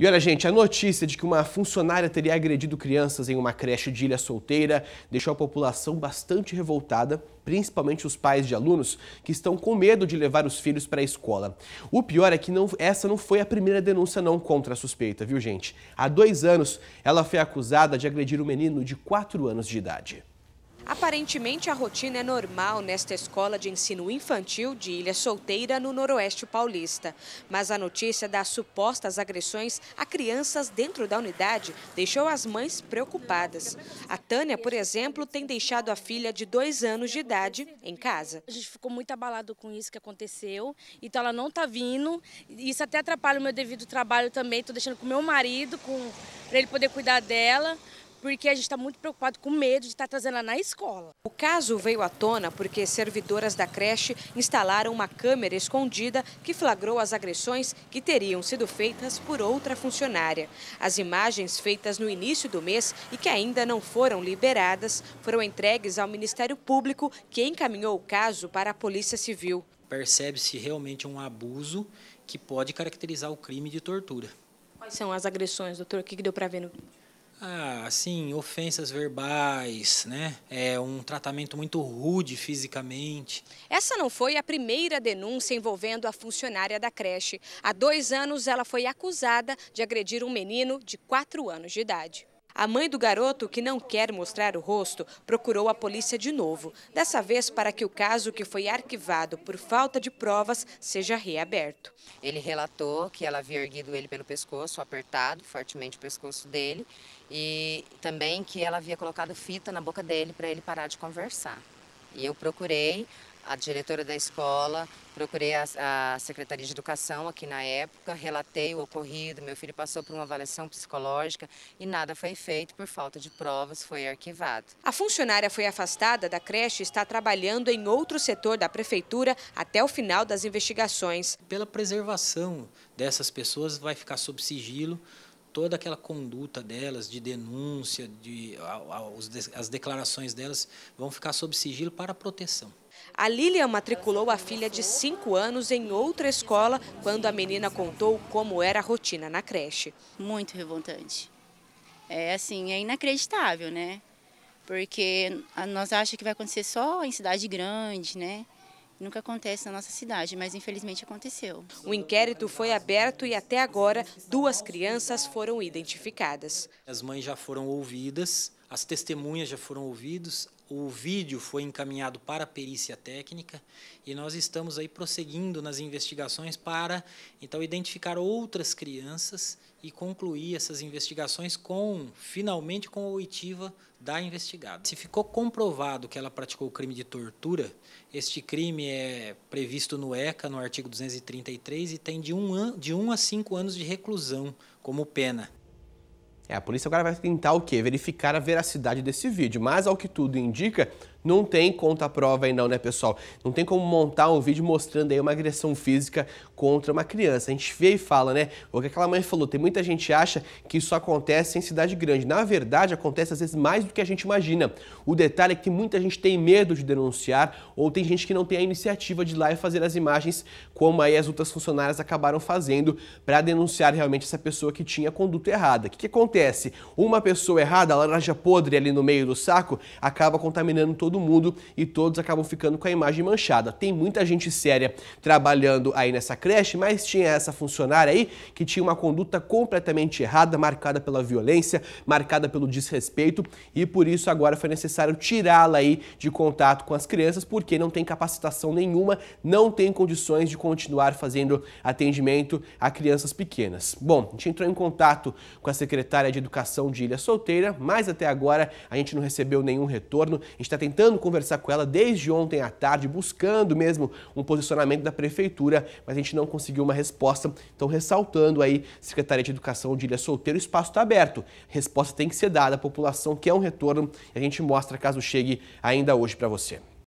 E olha, gente, a notícia de que uma funcionária teria agredido crianças em uma creche de Ilha Solteira deixou a população bastante revoltada, principalmente os pais de alunos que estão com medo de levar os filhos para a escola. O pior é que não, essa não foi a primeira denúncia não contra a suspeita, viu, gente? Há dois anos, ela foi acusada de agredir um menino de 4 anos de idade. Aparentemente, a rotina é normal nesta escola de ensino infantil de Ilha Solteira, no Noroeste Paulista. Mas a notícia das supostas agressões a crianças dentro da unidade deixou as mães preocupadas. A Tânia, por exemplo, tem deixado a filha de dois anos de idade em casa. A gente ficou muito abalado com isso que aconteceu, então ela não está vindo. Isso até atrapalha o meu devido trabalho também, estou deixando com meu marido, com... para ele poder cuidar dela porque a gente está muito preocupado com medo de estar tá trazendo ela na escola. O caso veio à tona porque servidoras da creche instalaram uma câmera escondida que flagrou as agressões que teriam sido feitas por outra funcionária. As imagens feitas no início do mês e que ainda não foram liberadas foram entregues ao Ministério Público, que encaminhou o caso para a Polícia Civil. Percebe-se realmente um abuso que pode caracterizar o crime de tortura. Quais são as agressões, doutor? O que deu para ver no vídeo? Ah, assim, ofensas verbais, né? É um tratamento muito rude fisicamente. Essa não foi a primeira denúncia envolvendo a funcionária da creche. Há dois anos ela foi acusada de agredir um menino de quatro anos de idade. A mãe do garoto, que não quer mostrar o rosto, procurou a polícia de novo, dessa vez para que o caso que foi arquivado por falta de provas seja reaberto. Ele relatou que ela havia erguido ele pelo pescoço, apertado fortemente o pescoço dele, e também que ela havia colocado fita na boca dele para ele parar de conversar. E eu procurei a diretora da escola, procurei a, a, Secretaria de Educação aqui na época, relatei o ocorrido, meu filho passou por uma avaliação psicológica e nada foi feito por falta de provas, foi arquivado. A funcionária foi afastada da creche e está trabalhando em outro setor da prefeitura até o final das investigações. Pela preservação dessas pessoas vai ficar sob sigilo toda aquela conduta delas de denúncia, de, as declarações delas vão ficar sob sigilo para proteção. A Lilian matriculou a filha de 5 anos em outra escola quando a menina contou como era a rotina na creche. Muito revoltante. É assim, é inacreditável, né? Porque nós achamos que vai acontecer só em cidade grande, né? Nunca acontece na nossa cidade, mas infelizmente aconteceu. O inquérito foi aberto e até agora duas crianças foram identificadas. As mães já foram ouvidas as testemunhas já foram ouvidas, o vídeo foi encaminhado para a perícia técnica e nós estamos aí prosseguindo nas investigações para então identificar outras crianças e concluir essas investigações com finalmente com a oitiva da investigada. Se ficou comprovado que ela praticou o crime de tortura, este crime é previsto no ECA, no artigo 233, e tem de um, an, de um a cinco anos de reclusão como pena. É, a polícia agora vai tentar o quê? Verificar a veracidade desse vídeo, mas ao que tudo indica, não tem conta prova aí não, né, pessoal? Não tem como montar um vídeo mostrando aí uma agressão física contra uma criança. A gente vê e fala, né? O que aquela mãe falou, tem muita gente acha que isso acontece em cidade grande. Na verdade, acontece às vezes mais do que a gente imagina. O detalhe é que muita gente tem medo de denunciar ou tem gente que não tem a iniciativa de ir lá e fazer as imagens como aí as outras funcionárias acabaram fazendo para denunciar realmente essa pessoa que tinha conduta errada. O que, que acontece? Uma pessoa errada, a laranja podre ali no meio do saco, acaba contaminando todo todo mundo e todos acabam ficando com a imagem manchada. Tem muita gente séria trabalhando aí nessa creche, mas tinha essa funcionária aí que tinha uma conduta completamente errada, marcada pela violência, marcada pelo desrespeito e por isso agora foi necessário tirá-la aí de contato com as crianças porque não tem capacitação nenhuma, não tem condições de continuar fazendo atendimento a crianças pequenas. Bom, a gente entrou em contato com a secretária de Educação de Ilha Solteira, mas até agora a gente não recebeu nenhum retorno. A gente está tentando tentando conversar com ela desde ontem à tarde, buscando mesmo um posicionamento da prefeitura, mas a gente não conseguiu uma resposta. Então, ressaltando aí, Secretaria de Educação de Ilha Solteiro, o espaço está aberto. Resposta tem que ser dada à população, que é um retorno, e a gente mostra caso chegue ainda hoje para você.